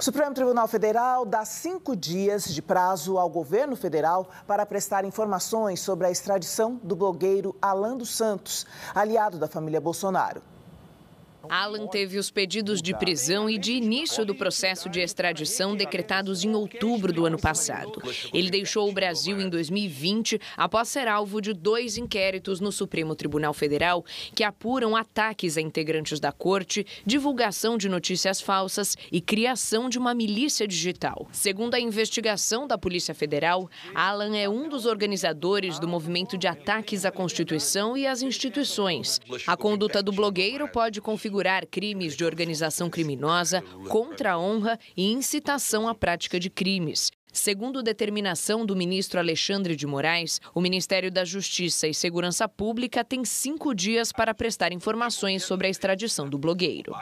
O Supremo Tribunal Federal dá cinco dias de prazo ao governo federal para prestar informações sobre a extradição do blogueiro Alan dos Santos, aliado da família Bolsonaro. Então, Alan teve os pedidos de prisão e de início do processo de extradição decretados em outubro do ano passado. Ele deixou o Brasil em 2020 após ser alvo de dois inquéritos no Supremo Tribunal Federal que apuram ataques a integrantes da corte, divulgação de notícias falsas e criação de uma milícia digital. Segundo a investigação da Polícia Federal, Alan é um dos organizadores do movimento de ataques à Constituição e às instituições. A conduta do blogueiro pode configurar configurar crimes de organização criminosa, contra a honra e incitação à prática de crimes. Segundo determinação do ministro Alexandre de Moraes, o Ministério da Justiça e Segurança Pública tem cinco dias para prestar informações sobre a extradição do blogueiro.